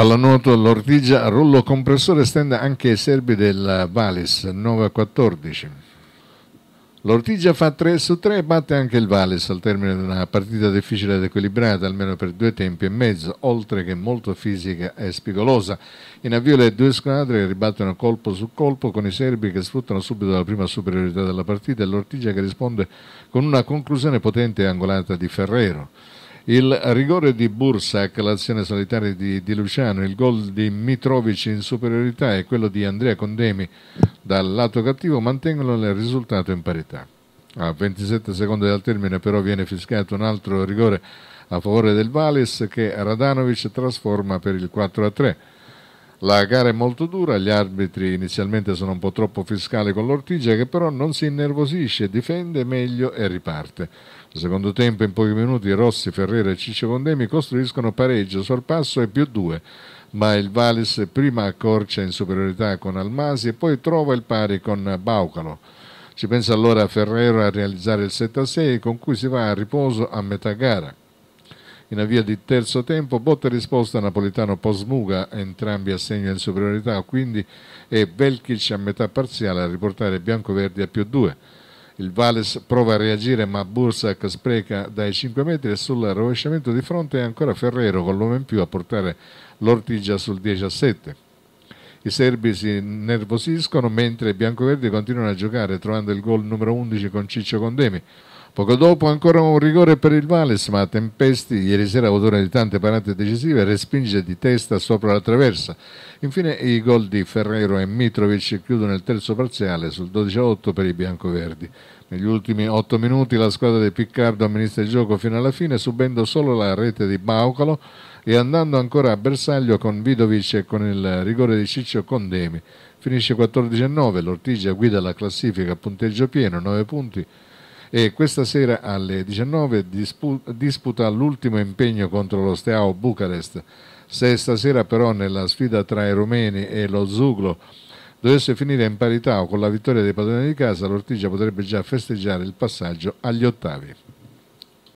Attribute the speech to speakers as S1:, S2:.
S1: Pallanuoto all'Ortigia, rullo compressore estende anche ai serbi del Valis 9-14. a L'Ortigia fa 3 su 3 e batte anche il Valis al termine di una partita difficile ed equilibrata, almeno per due tempi e mezzo, oltre che molto fisica e spigolosa. In avvio le due squadre ribattono colpo su colpo con i serbi che sfruttano subito la prima superiorità della partita e l'Ortigia che risponde con una conclusione potente e angolata di Ferrero il rigore di Bursac, l'azione solitaria di, di, Luciano, il gol di Mitrovic in superiorità e quello di Andrea Condemi dal lato cattivo mantengono il risultato in parità. A 27 secondi dal termine però viene fischiato un altro rigore a favore del Valis che Radanovic trasforma per il 4 3. La gara è molto dura, gli arbitri inizialmente sono un po' troppo fiscali con l'Ortigia che però non si innervosisce, difende meglio e riparte. Al secondo tempo in pochi minuti Rossi, Ferrera e Ciccio Condemi costruiscono pareggio sorpasso e più due, ma il Valis prima accorcia in superiorità con Almasi e poi trova il pari con Baucalo. Ci pensa allora Ferrero a realizzare il 7-6 con cui si va a riposo a metà gara. In avvia di terzo tempo, botta risposta Napolitano Posmuga, entrambi a segno in superiorità, quindi è Belkic a metà parziale a riportare Biancoverdi a più 2. Il Vales prova a reagire ma Bursac spreca dai 5 metri e sul rovesciamento di fronte è ancora Ferrero con l'uomo in più a portare l'Ortigia sul 17. I serbi si nervosiscono mentre i biancoverdi continuano a giocare trovando il gol numero 11 con Ciccio Condemi. Poco dopo ancora un rigore per il Vales, ma Tempesti, ieri sera autore di tante parate decisive, respinge di testa sopra la traversa. Infine i gol di Ferrero e Mitrovic chiudono il terzo parziale sul 12-8 per i biancoverdi. Negli ultimi 8 minuti la squadra di Piccardo amministra il gioco fino alla fine, subendo solo la rete di Baucalo e andando ancora a bersaglio con Vidovic e con il rigore di Ciccio Condemi. Finisce 14-9, l'Ortigia guida la classifica a punteggio pieno, 9 punti e questa sera alle 19 disputa l'ultimo impegno contro lo Steau Bucarest. Se stasera però nella sfida tra i rumeni e lo Zuglo dovesse finire in parità o con la vittoria dei padroni di casa, l'Ortigia potrebbe già festeggiare il passaggio agli ottavi.